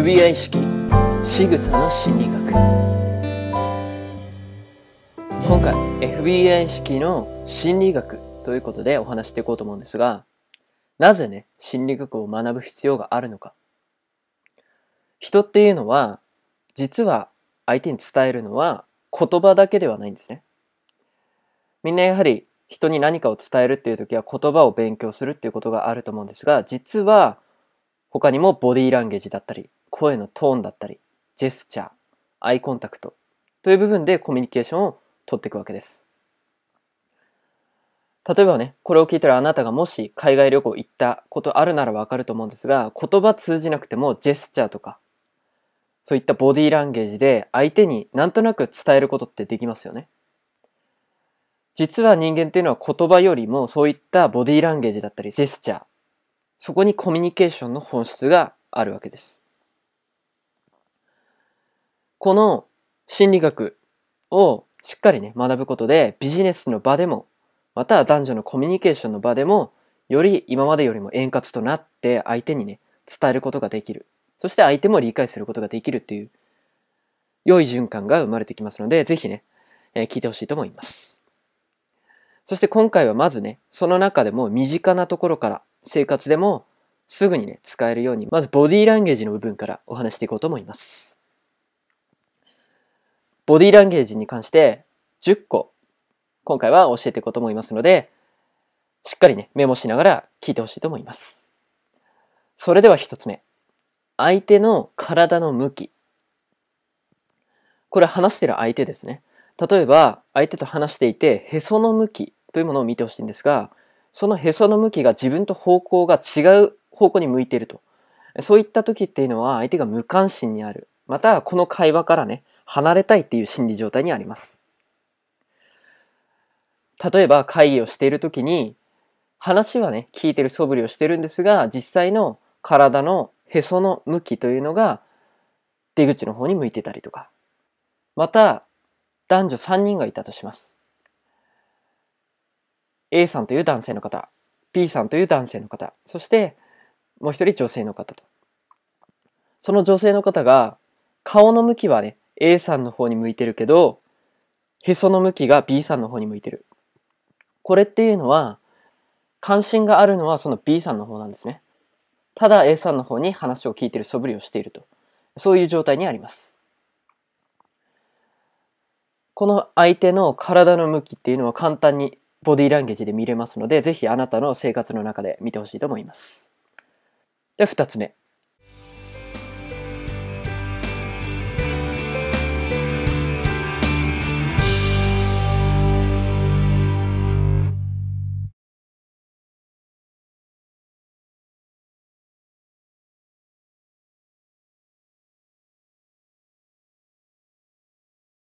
FBI 式仕草の心理学今回 FBI 式の心理学ということでお話していこうと思うんですがなぜね心理学を学ぶ必要があるのか人っていうのは実は相手に伝えるのは言葉だけではないんですねみんなやはり人に何かを伝えるっていう時は言葉を勉強するっていうことがあると思うんですが実は他にもボディーランゲージだったり声のトーンだったり、ジェスチャー、アイコンタクトという部分でコミュニケーションを取っていくわけです。例えばね、これを聞いたらあなたがもし海外旅行行ったことあるならわかると思うんですが、言葉通じなくてもジェスチャーとか、そういったボディーランゲージで相手になんとなく伝えることってできますよね。実は人間っていうのは言葉よりもそういったボディーランゲージだったりジェスチャー、そこにコミュニケーションの本質があるわけです。この心理学をしっかりね、学ぶことでビジネスの場でも、また男女のコミュニケーションの場でも、より今までよりも円滑となって相手にね、伝えることができる。そして相手も理解することができるっていう、良い循環が生まれてきますので、ぜひね、えー、聞いてほしいと思います。そして今回はまずね、その中でも身近なところから、生活でもすぐにね、使えるように、まずボディーランゲージの部分からお話していこうと思います。ボディランゲージに関して10個、今回は教えていこうと思いますので、しっかりね、メモしながら聞いてほしいと思います。それでは一つ目。相手の体の向き。これ話してる相手ですね。例えば、相手と話していて、へその向きというものを見てほしいんですが、そのへその向きが自分と方向が違う方向に向いていると。そういった時っていうのは、相手が無関心にある。また、この会話からね、離れたいっていう心理状態にあります。例えば会議をしている時に話はね聞いてる素振りをしてるんですが実際の体のへその向きというのが出口の方に向いてたりとかまた男女3人がいたとします A さんという男性の方 B さんという男性の方そしてもう一人女性の方とその女性の方が顔の向きはね A さんの方に向いてるけど、へその向きが B さんの方に向いてる。これっていうのは、関心があるのはその B さんの方なんですね。ただ A さんの方に話を聞いてる素振りをしていると。そういう状態にあります。この相手の体の向きっていうのは簡単にボディランゲージで見れますので、ぜひあなたの生活の中で見てほしいと思います。で、二つ目。